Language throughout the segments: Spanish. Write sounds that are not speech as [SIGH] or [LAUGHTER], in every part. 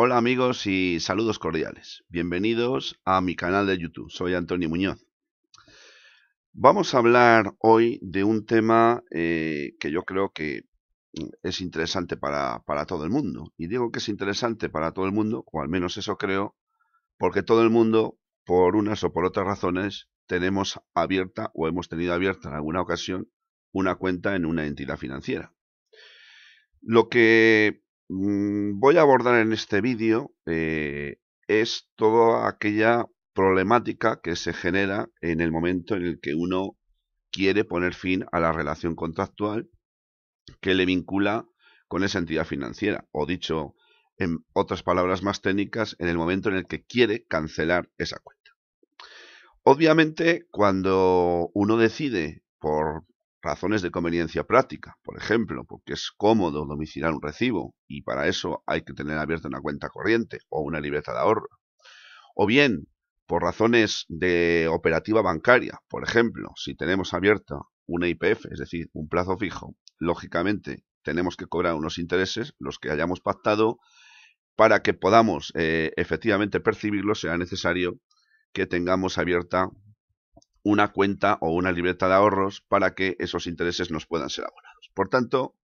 Hola amigos y saludos cordiales. Bienvenidos a mi canal de YouTube. Soy Antonio Muñoz. Vamos a hablar hoy de un tema eh, que yo creo que mm, es interesante para, para todo el mundo. Y digo que es interesante para todo el mundo, o al menos eso creo, porque todo el mundo, por unas o por otras razones, tenemos abierta o hemos tenido abierta en alguna ocasión una cuenta en una entidad financiera. Lo que Mm, voy a abordar en este vídeo eh, es toda aquella problemática que se genera en el momento en el que uno quiere poner fin a la relación contractual que le vincula con esa entidad financiera, o dicho en otras palabras más técnicas, en el momento en el que quiere cancelar esa cuenta. Obviamente, cuando uno decide por razones de conveniencia práctica, por ejemplo, porque es cómodo domiciliar un recibo y para eso hay que tener abierta una cuenta corriente o una libreta de ahorro. O bien, por razones de operativa bancaria, por ejemplo, si tenemos abierta una IPF, es decir, un plazo fijo, lógicamente tenemos que cobrar unos intereses, los que hayamos pactado, para que podamos eh, efectivamente percibirlos será necesario que tengamos abierta una cuenta o una libreta de ahorros para que esos intereses nos puedan ser abonados. Por tanto,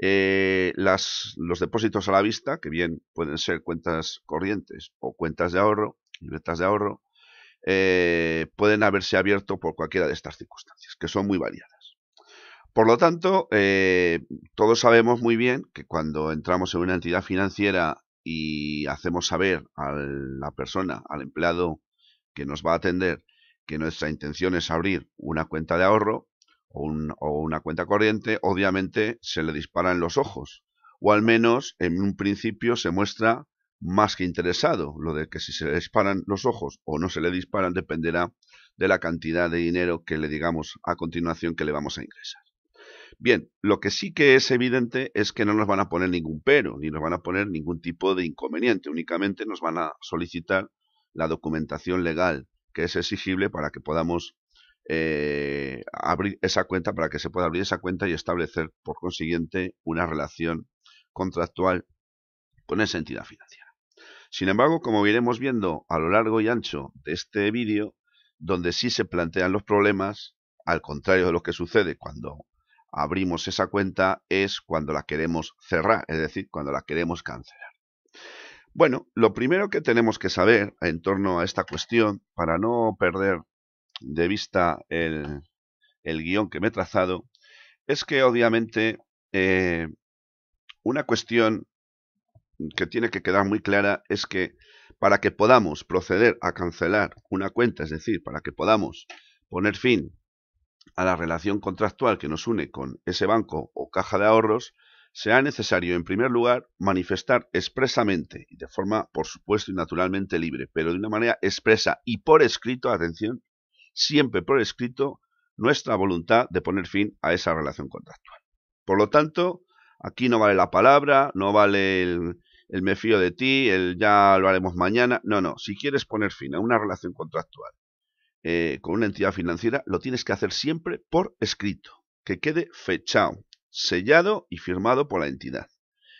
eh, los depósitos a la vista, que bien pueden ser cuentas corrientes o cuentas de ahorro, libretas de ahorro, eh, pueden haberse abierto por cualquiera de estas circunstancias, que son muy variadas. Por lo tanto, eh, todos sabemos muy bien que cuando entramos en una entidad financiera y hacemos saber a la persona, al empleado que nos va a atender, que nuestra intención es abrir una cuenta de ahorro o, una cuenta corriente, obviamente se le disparan los ojos. O al menos en un principio se muestra más que interesado. Lo de que si se le disparan los ojos o no se le disparan dependerá de la cantidad de dinero que le digamos a continuación que le vamos a ingresar. Bien, lo que sí que es evidente es que no nos van a poner ningún pero, ni nos van a poner ningún tipo de inconveniente, únicamente nos van a solicitar la documentación legal que es exigible para que podamos eh, abrir esa cuenta, para que se pueda abrir esa cuenta y establecer, por consiguiente, una relación contractual con esa entidad financiera. Sin embargo, como iremos viendo a lo largo y ancho de este vídeo, donde sí se plantean los problemas, al contrario de lo que sucede cuando abrimos esa cuenta, es cuando la queremos cerrar, es decir, cuando la queremos cancelar. Bueno, lo primero que tenemos que saber en torno a esta cuestión, para no perder de vista el, el guión que me he trazado, es que obviamente eh, una cuestión que tiene que quedar muy clara es que para que podamos proceder a cancelar una cuenta, es decir, para que podamos poner fin a la relación contractual que nos une con ese banco o caja de ahorros, será necesario, en primer lugar, manifestar expresamente, y de forma, por supuesto, y naturalmente libre, pero de una manera expresa y por escrito, atención, siempre por escrito, nuestra voluntad de poner fin a esa relación contractual. Por lo tanto, aquí no vale la palabra, no vale el, me fío de ti, el ya lo haremos mañana. No, no, si quieres poner fin a una relación contractual eh, con una entidad financiera, lo tienes que hacer siempre por escrito, que quede fechado, sellado y firmado por la entidad.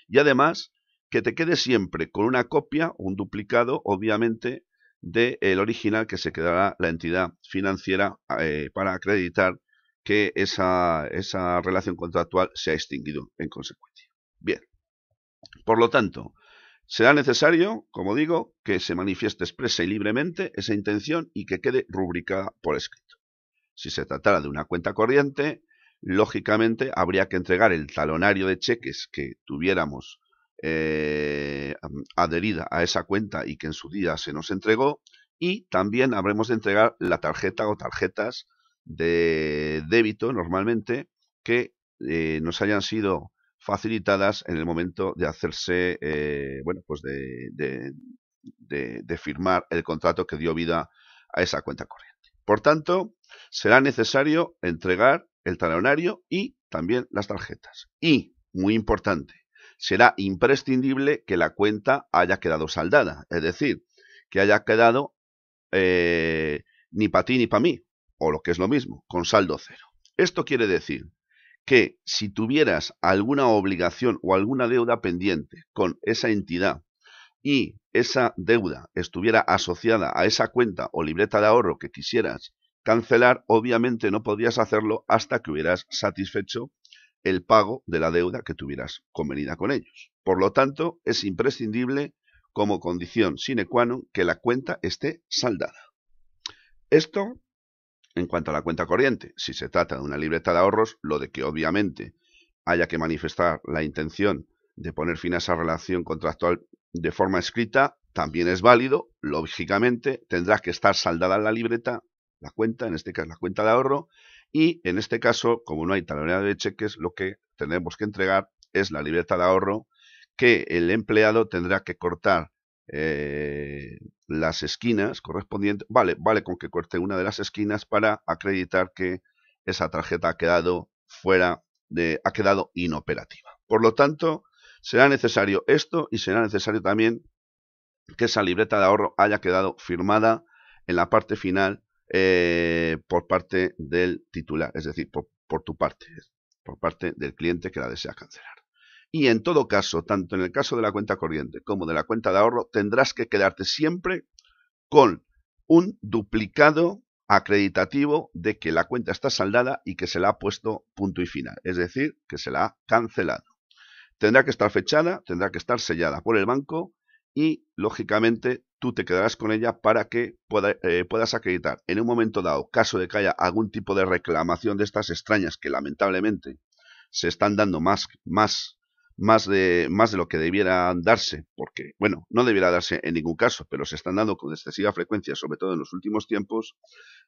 Y además, que te quede siempre con una copia un duplicado, obviamente, del original que se quedará la entidad financiera eh, para acreditar que esa, esa relación contractual se ha extinguido en consecuencia. Bien, por lo tanto, será necesario, como digo, que se manifieste expresa y libremente esa intención y que quede rúbrica por escrito. Si se tratara de una cuenta corriente, lógicamente habría que entregar el talonario de cheques que tuviéramos eh, adherida a esa cuenta y que en su día se nos entregó y también habremos de entregar la tarjeta o tarjetas de débito normalmente que eh, nos hayan sido facilitadas en el momento de hacerse eh, bueno pues de, de firmar el contrato que dio vida a esa cuenta corriente por tanto será necesario entregar el talonario y también las tarjetas. Y, muy importante, será imprescindible que la cuenta haya quedado saldada, es decir, que haya quedado eh, ni para ti ni para mí, o lo que es lo mismo, con saldo cero. Esto quiere decir que si tuvieras alguna obligación o alguna deuda pendiente con esa entidad y esa deuda estuviera asociada a esa cuenta o libreta de ahorro que quisieras Cancelar, obviamente, no podrías hacerlo hasta que hubieras satisfecho el pago de la deuda que tuvieras convenida con ellos. Por lo tanto, es imprescindible, como condición sine qua non, que la cuenta esté saldada. Esto en cuanto a la cuenta corriente. Si se trata de una libreta de ahorros, lo de que obviamente haya que manifestar la intención de poner fin a esa relación contractual de forma escrita, también es válido, lógicamente tendrás que estar saldada la libreta la cuenta, en este caso la cuenta de ahorro, y en este caso, como no hay talonera de cheques, lo que tenemos que entregar es la libreta de ahorro que el empleado tendrá que cortar eh, las esquinas correspondientes, vale, vale con que corte una de las esquinas para acreditar que esa tarjeta ha quedado fuera de, ha quedado inoperativa. Por lo tanto, será necesario esto y será necesario también que esa libreta de ahorro haya quedado firmada en la parte final eh, por parte del titular, es decir, por, por tu parte, por parte del cliente que la desea cancelar. Y en todo caso, tanto en el caso de la cuenta corriente como de la cuenta de ahorro, tendrás que quedarte siempre con un duplicado acreditativo de que la cuenta está saldada y que se la ha puesto punto y final, es decir, que se la ha cancelado. Tendrá que estar fechada, tendrá que estar sellada por el banco y, lógicamente, tú te quedarás con ella para que eh, puedas acreditar en un momento dado, caso de que haya algún tipo de reclamación de estas extrañas que lamentablemente se están dando más, más, más, de, más de lo que debiera darse, porque, bueno, no debiera darse en ningún caso, pero se están dando con excesiva frecuencia, sobre todo en los últimos tiempos,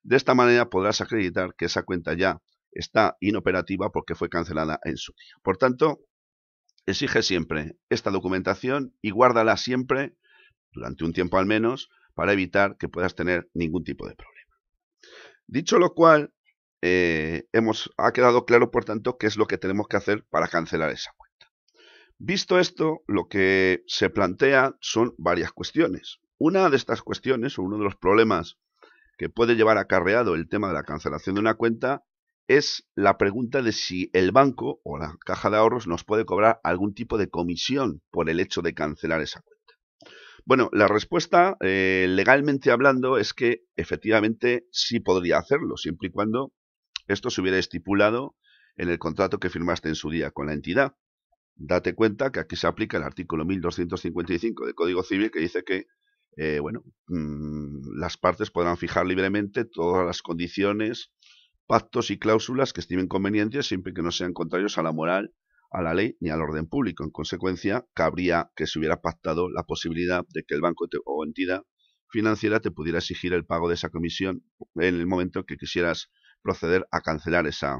de esta manera podrás acreditar que esa cuenta ya está inoperativa porque fue cancelada en su día. Por tanto, exige siempre esta documentación y guárdala siempre durante un tiempo al menos, para evitar que puedas tener ningún tipo de problema. Dicho lo cual, eh, hemos, ha quedado claro, por tanto, qué es lo que tenemos que hacer para cancelar esa cuenta. Visto esto, lo que se plantea son varias cuestiones. Una de estas cuestiones, o uno de los problemas que puede llevar acarreado el tema de la cancelación de una cuenta, es la pregunta de si el banco o la caja de ahorros nos puede cobrar algún tipo de comisión por el hecho de cancelar esa cuenta. Bueno, la respuesta, eh, legalmente hablando, es que efectivamente sí podría hacerlo, siempre y cuando esto se hubiera estipulado en el contrato que firmaste en su día con la entidad. Date cuenta que aquí se aplica el artículo 1255 del Código Civil que dice que eh, bueno, mm, las partes podrán fijar libremente todas las condiciones, pactos y cláusulas que estimen convenientes siempre que no sean contrarios a la moral a la ley ni al orden público. En consecuencia, cabría que se hubiera pactado la posibilidad de que el banco o entidad financiera te pudiera exigir el pago de esa comisión en el momento que quisieras proceder a cancelar esa,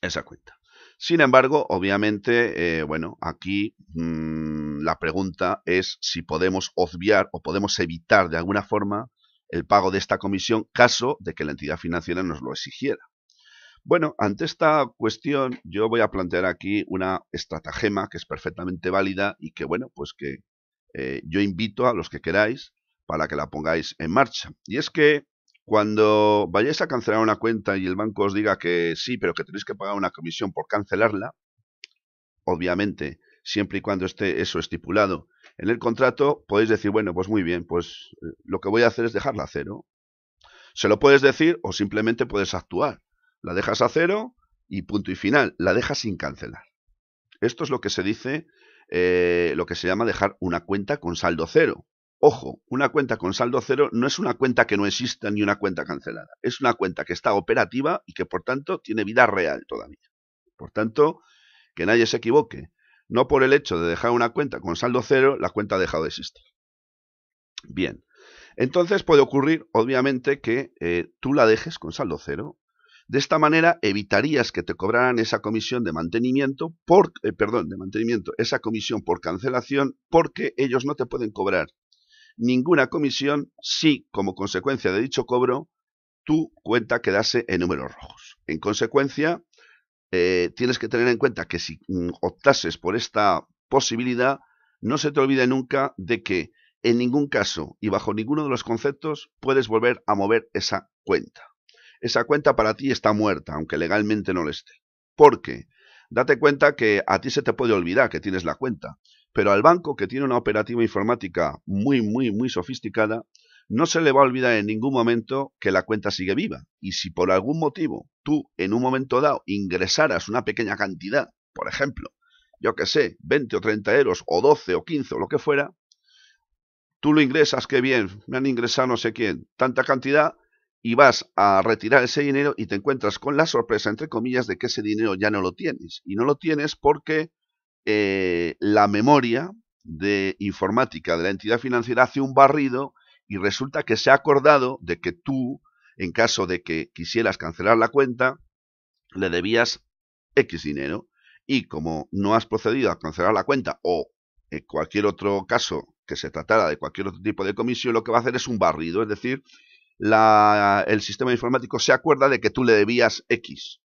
esa cuenta. Sin embargo, obviamente, eh, bueno, aquí mm, la pregunta es si podemos obviar o podemos evitar de alguna forma el pago de esta comisión caso de que la entidad financiera nos lo exigiera. Bueno, ante esta cuestión yo voy a plantear aquí una estratagema que es perfectamente válida y que, bueno, pues que eh, yo invito a los que queráis para que la pongáis en marcha. Y es que cuando vayáis a cancelar una cuenta y el banco os diga que sí, pero que tenéis que pagar una comisión por cancelarla, obviamente, siempre y cuando esté eso estipulado en el contrato, podéis decir, bueno, pues muy bien, pues eh, lo que voy a hacer es dejarla a cero. Se lo puedes decir o simplemente puedes actuar la dejas a cero y punto y final, la dejas sin cancelar. Esto es lo que se dice, eh, lo que se llama dejar una cuenta con saldo cero. Ojo, una cuenta con saldo cero no es una cuenta que no exista ni una cuenta cancelada. Es una cuenta que está operativa y que por tanto tiene vida real todavía. Por tanto, que nadie se equivoque. No por el hecho de dejar una cuenta con saldo cero, la cuenta ha dejado de existir. Bien. Entonces puede ocurrir, obviamente, que eh, tú la dejes con saldo cero de esta manera evitarías que te cobraran esa comisión de mantenimiento, por, eh, perdón, de mantenimiento, esa comisión por cancelación, porque ellos no te pueden cobrar ninguna comisión si, como consecuencia de dicho cobro, tu cuenta quedase en números rojos. En consecuencia, eh, tienes que tener en cuenta que si mm, optases por esta posibilidad, no se te olvide nunca de que en ningún caso y bajo ninguno de los conceptos puedes volver a mover esa cuenta esa cuenta para ti está muerta, aunque legalmente no lo esté. ¿Por qué? Date cuenta que a ti se te puede olvidar que tienes la cuenta, pero al banco que tiene una operativa informática muy, muy, muy sofisticada, no se le va a olvidar en ningún momento que la cuenta sigue viva. Y si por algún motivo tú en un momento dado ingresaras una pequeña cantidad, por ejemplo, yo que sé, 20 o 30 euros, o 12 o 15 o lo que fuera, tú lo ingresas, qué bien, me han ingresado no sé quién, tanta cantidad, y vas a retirar ese dinero y te encuentras con la sorpresa, entre comillas, de que ese dinero ya no lo tienes. Y no lo tienes porque eh, la memoria de informática de la entidad financiera hace un barrido y resulta que se ha acordado de que tú, en caso de que quisieras cancelar la cuenta, le debías X dinero. Y como no has procedido a cancelar la cuenta o en eh, cualquier otro caso que se tratara de cualquier otro tipo de comisión, lo que va a hacer es un barrido, es decir, el sistema informático se acuerda de que tú le debías X.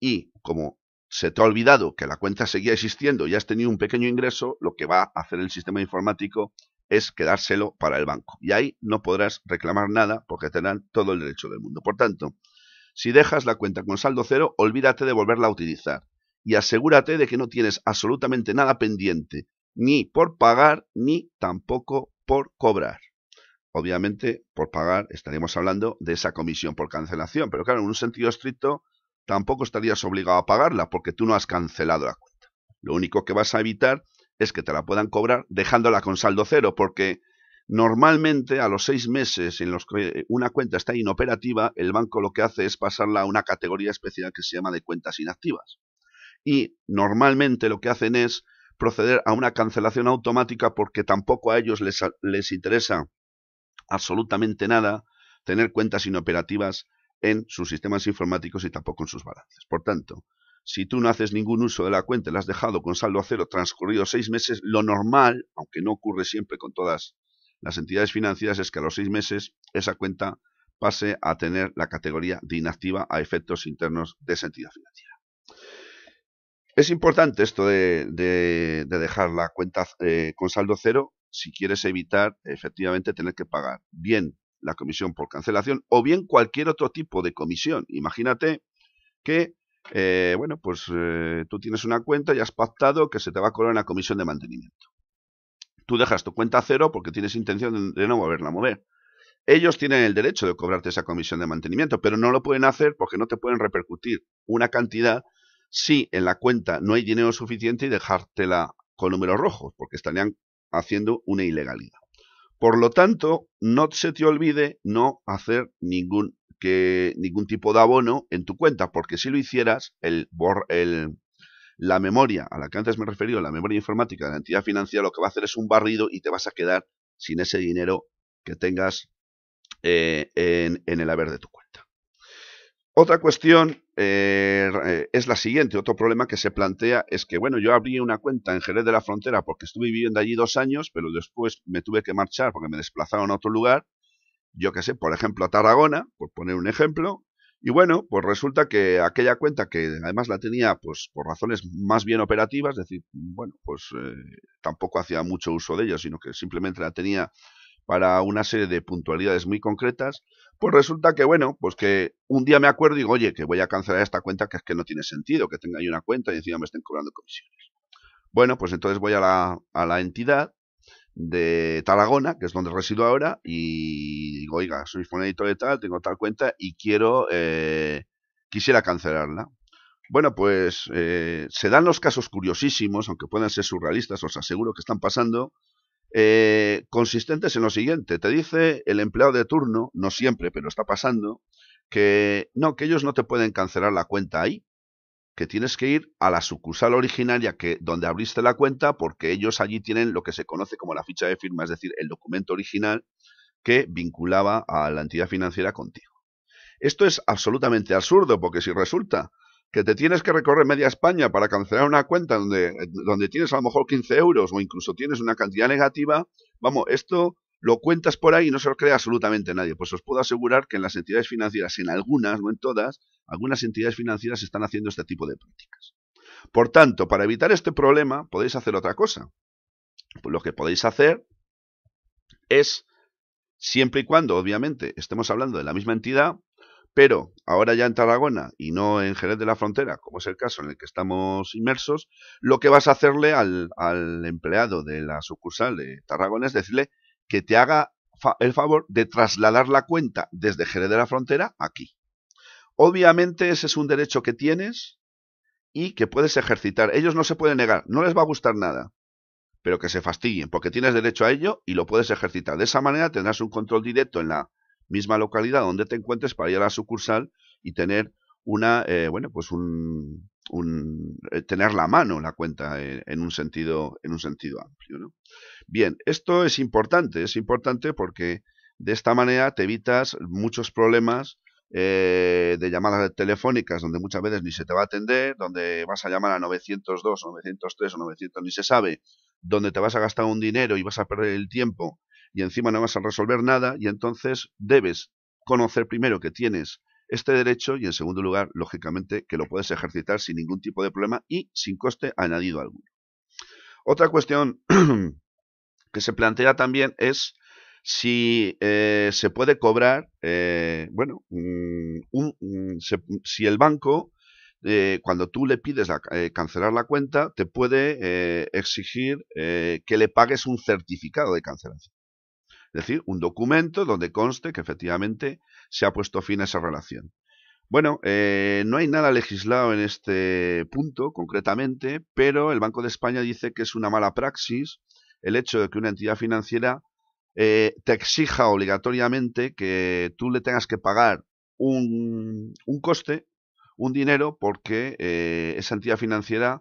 Y como se te ha olvidado que la cuenta seguía existiendo y has tenido un pequeño ingreso, lo que va a hacer el sistema informático es quedárselo para el banco. Y ahí no podrás reclamar nada porque tendrán todo el derecho del mundo. Por tanto, si dejas la cuenta con saldo cero, olvídate de volverla a utilizar y asegúrate de que no tienes absolutamente nada pendiente, ni por pagar, ni tampoco por cobrar obviamente, por pagar estaríamos hablando de esa comisión por cancelación. Pero claro, en un sentido estricto, tampoco estarías obligado a pagarla porque tú no has cancelado la cuenta. Lo único que vas a evitar es que te la puedan cobrar dejándola con saldo cero, porque normalmente a los seis meses en los que una cuenta está inoperativa, el banco lo que hace es pasarla a una categoría especial que se llama de cuentas inactivas. Y normalmente lo que hacen es proceder a una cancelación automática porque tampoco a ellos les, les interesa absolutamente nada tener cuentas inoperativas en sus sistemas informáticos y tampoco en sus balances. Por tanto, si tú no haces ningún uso de la cuenta y la has dejado con saldo a cero transcurrido seis meses, lo normal, aunque no ocurre siempre con todas las entidades financieras, es que a los seis meses esa cuenta pase a tener la categoría de inactiva a efectos internos de esa entidad financiera. Es importante esto de, dejar la cuenta eh, con saldo cero si quieres evitar efectivamente tener que pagar bien la comisión por cancelación o bien cualquier otro tipo de comisión. Imagínate que, eh, bueno, pues eh, tú tienes una cuenta y has pactado que se te va a cobrar una comisión de mantenimiento. Tú dejas tu cuenta a cero porque tienes intención de no volverla a mover. Ellos tienen el derecho de cobrarte esa comisión de mantenimiento, pero no lo pueden hacer porque no te pueden repercutir una cantidad si en la cuenta no hay dinero suficiente y dejártela con números rojos, porque estarían haciendo una ilegalidad. Por lo tanto, no se te olvide no hacer ningún, que, ningún tipo de abono en tu cuenta, porque si lo hicieras, el, la memoria a la que antes me he referido, la memoria informática de la entidad financiera, lo que va a hacer es un barrido y te vas a quedar sin ese dinero que tengas eh, en el haber de tu cuenta. Otra cuestión eh, eh, es la siguiente. Otro problema que se plantea es que, bueno, yo abrí una cuenta en Jerez de la Frontera porque estuve viviendo allí dos años, pero después me tuve que marchar porque me desplazaron a otro lugar, yo qué sé, por ejemplo, a Tarragona, por poner un ejemplo. Y bueno, pues resulta que aquella cuenta que además la tenía pues por razones más bien operativas, es decir, bueno, pues eh, tampoco hacía mucho uso de ella, sino que simplemente la tenía para una serie de puntualidades muy concretas, pues resulta que, bueno, pues que un día me acuerdo y digo, oye, que voy a cancelar esta cuenta, que es que no tiene sentido, que tenga ahí una cuenta y encima me estén cobrando comisiones. Bueno, pues entonces voy a la, entidad de Tarragona, que es donde resido ahora, y digo, oiga, soy fonedito de tal, tengo tal cuenta y quiero, eh, quisiera cancelarla. Bueno, pues eh, se dan los casos curiosísimos, aunque puedan ser surrealistas, os aseguro que están pasando, eh, consistentes en lo siguiente. Te dice el empleado de turno, no siempre, pero está pasando, que no, que ellos no te pueden cancelar la cuenta ahí, que tienes que ir a la sucursal originaria que donde abriste la cuenta porque ellos allí tienen lo que se conoce como la ficha de firma, es decir, el documento original que vinculaba a la entidad financiera contigo. Esto es absolutamente absurdo porque si resulta que te tienes que recorrer media España para cancelar una cuenta donde, donde tienes a lo mejor 15 euros o incluso tienes una cantidad negativa, vamos, esto lo cuentas por ahí y no se lo cree absolutamente nadie. Pues os puedo asegurar que en las entidades financieras, en algunas, no en todas, algunas entidades financieras están haciendo este tipo de prácticas. Por tanto, para evitar este problema, podéis hacer otra cosa. Pues lo que podéis hacer es, siempre y cuando, obviamente, estemos hablando de la misma entidad, pero ahora ya en Tarragona y no en Jerez de la Frontera, como es el caso en el que estamos inmersos, lo que vas a hacerle al, empleado de la sucursal de Tarragona es decirle que te haga el favor de trasladar la cuenta desde Jerez de la Frontera aquí. Obviamente ese es un derecho que tienes y que puedes ejercitar. Ellos no se pueden negar, no les va a gustar nada, pero que se fastiguen porque tienes derecho a ello y lo puedes ejercitar. De esa manera tendrás un control directo en la misma localidad donde te encuentres para ir a la sucursal y tener una, eh, bueno, pues un, eh, tener la mano la cuenta eh, en, un sentido, en un sentido amplio. ¿no? Bien, esto es importante, es importante porque de esta manera te evitas muchos problemas de llamadas telefónicas donde muchas veces ni se te va a atender, donde vas a llamar a 902 903 o 900 ni se sabe, donde te vas a gastar un dinero y vas a perder el tiempo y encima no vas a resolver nada y entonces debes conocer primero que tienes este derecho y en segundo lugar, lógicamente, que lo puedes ejercitar sin ningún tipo de problema y sin coste añadido alguno. Otra cuestión [CLEARS THROAT] que se plantea también es si eh, se puede cobrar, eh, bueno, mm, mm, si el banco, eh, cuando tú le pides cancelar la cuenta, te puede exigir que le pagues un certificado de cancelación. Es decir, un documento donde conste que efectivamente se ha puesto fin a esa relación. Bueno, eh, no hay nada legislado en este punto concretamente, pero el Banco de España dice que es una mala praxis el hecho de que una entidad financiera eh, te exija obligatoriamente que tú le tengas que pagar un, un coste, un dinero, porque eh, esa entidad financiera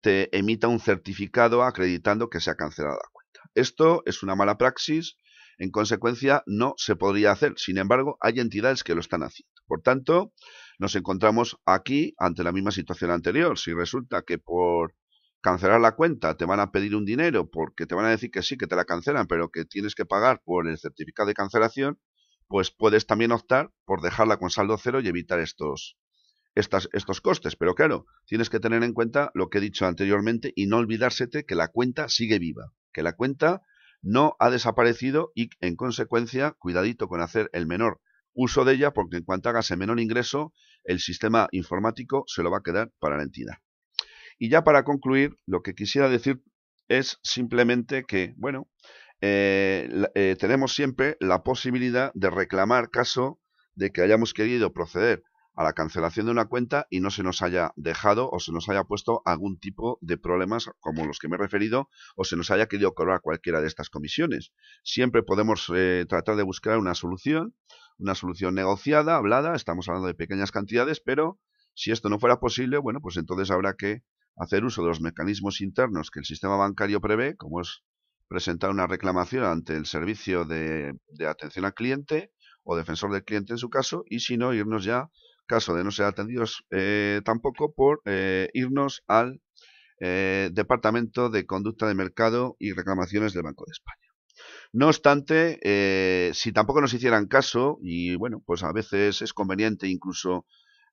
te emita un certificado acreditando que se ha cancelado la cuenta. Esto es una mala praxis en consecuencia, no se podría hacer. Sin embargo, hay entidades que lo están haciendo. Por tanto, nos encontramos aquí ante la misma situación anterior. Si resulta que por cancelar la cuenta te van a pedir un dinero porque te van a decir que sí, que te la cancelan, pero que tienes que pagar por el certificado de cancelación, pues puedes también optar por dejarla con saldo cero y evitar estos, estas, estos costes. Pero claro, tienes que tener en cuenta lo que he dicho anteriormente y no olvidársete que la cuenta sigue viva, que la cuenta no ha desaparecido y, en consecuencia, cuidadito con hacer el menor uso de ella, porque en cuanto hagas el menor ingreso, el sistema informático se lo va a quedar para la entidad. Y ya para concluir, lo que quisiera decir es simplemente que, bueno, eh, eh, tenemos siempre la posibilidad de reclamar caso de que hayamos querido proceder a la cancelación de una cuenta y no se nos haya dejado o se nos haya puesto algún tipo de problemas como los que me he referido o se nos haya querido cobrar cualquiera de estas comisiones. Siempre podemos eh, tratar de buscar una solución, una solución negociada, hablada, estamos hablando de pequeñas cantidades, pero si esto no fuera posible, bueno, pues entonces habrá que hacer uso de los mecanismos internos que el sistema bancario prevé, como es presentar una reclamación ante el servicio de, de atención al cliente o defensor del cliente en su caso, y si no, irnos ya caso de no ser atendidos eh, tampoco, por eh, irnos al eh, Departamento de Conducta de Mercado y Reclamaciones del Banco de España. No obstante, si tampoco nos hicieran caso, y bueno, pues a veces es conveniente incluso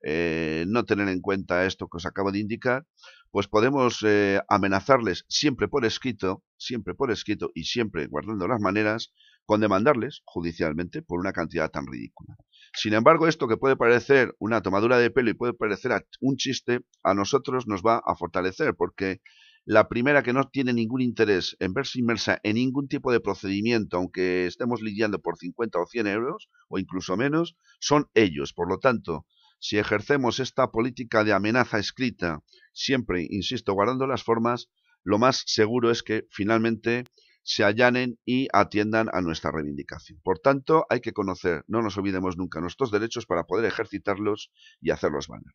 eh, no tener en cuenta esto que os acabo de indicar, pues podemos eh, amenazarles siempre por escrito, siempre por escrito y siempre guardando las maneras, con demandarles judicialmente por una cantidad tan ridícula. Sin embargo, esto que puede parecer una tomadura de pelo y puede parecer un chiste, a nosotros nos va a fortalecer, porque la primera que no tiene ningún interés en verse inmersa en ningún tipo de procedimiento, aunque estemos lidiando por 50 o 100 euros, o incluso menos, son ellos. Por lo tanto, si ejercemos esta política de amenaza escrita, siempre, insisto, guardando las formas, lo más seguro es que finalmente se allanen y atiendan a nuestra reivindicación. Por tanto, hay que conocer, no nos olvidemos nunca, nuestros derechos para poder ejercitarlos y hacerlos valer.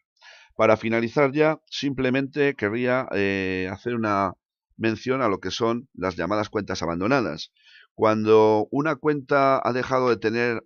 Para finalizar ya, simplemente querría eh, hacer una mención a lo que son las llamadas cuentas abandonadas. Cuando una cuenta ha dejado de tener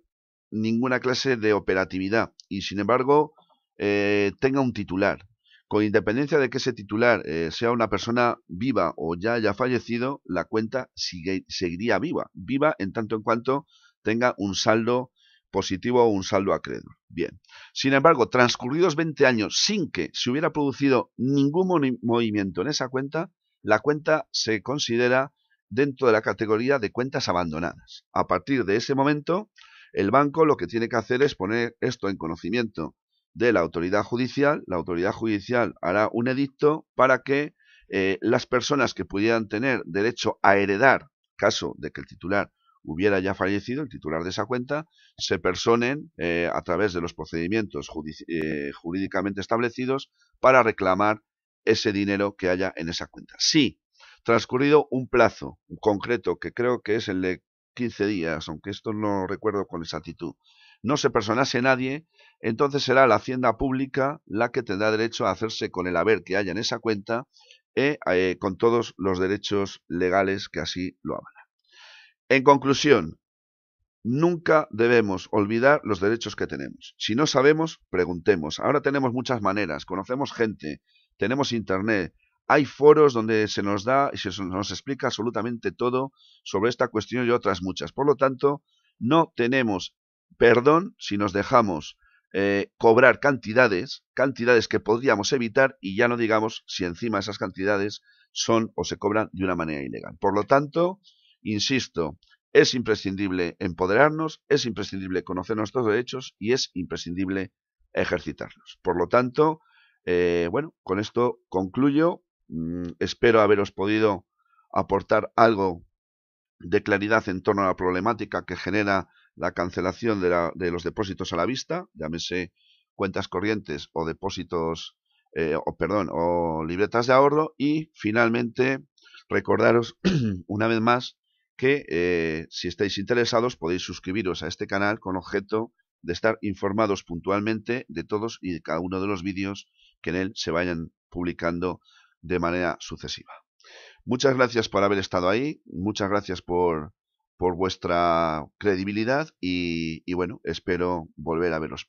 ninguna clase de operatividad y sin embargo eh, tenga un titular. Con independencia de que ese titular eh, sea una persona viva o ya haya fallecido, la cuenta seguiría viva, viva en tanto en cuanto tenga un saldo positivo o un saldo acreedor. Bien. Sin embargo, transcurridos 20 años sin que se hubiera producido ningún movimiento en esa cuenta, la cuenta se considera dentro de la categoría de cuentas abandonadas. A partir de ese momento, el banco lo que tiene que hacer es poner esto en conocimiento de la autoridad judicial. La autoridad judicial hará un edicto para que eh, las personas que pudieran tener derecho a heredar, caso de que el titular hubiera ya fallecido, el titular de esa cuenta, se personen eh, a través de los procedimientos eh, jurídicamente establecidos para reclamar ese dinero que haya en esa cuenta. Si, sí, transcurrido un plazo concreto, que creo que es el de 15 días, aunque esto no recuerdo con exactitud, no se personase nadie, entonces será la hacienda pública la que tendrá derecho a hacerse con el haber que haya en esa cuenta y eh, eh, con todos los derechos legales que así lo hablan. En conclusión, nunca debemos olvidar los derechos que tenemos. Si no sabemos, preguntemos. Ahora tenemos muchas maneras, conocemos gente, tenemos internet, hay foros donde se nos da y se nos explica absolutamente todo sobre esta cuestión y otras muchas. Por lo tanto, no tenemos perdón si nos dejamos eh, cobrar cantidades, cantidades que podríamos evitar y ya no digamos si encima esas cantidades son o se cobran de una manera ilegal. Por lo tanto, insisto, es imprescindible empoderarnos, es imprescindible conocer nuestros derechos y es imprescindible ejercitarlos. Por lo tanto, eh, bueno, con esto concluyo Mm, espero haberos podido aportar algo de claridad en torno a la problemática que genera la cancelación de, los depósitos a la vista, llámese cuentas corrientes o depósitos, eh, o, perdón, o libretas de ahorro. Y finalmente, recordaros [CLEARS THROAT] una vez más que eh, si estáis interesados podéis suscribiros a este canal con objeto de estar informados puntualmente de todos y de cada uno de los vídeos que en él se vayan publicando de manera sucesiva. Muchas gracias por haber estado ahí, muchas gracias por, por vuestra credibilidad y, y bueno, espero volver a veros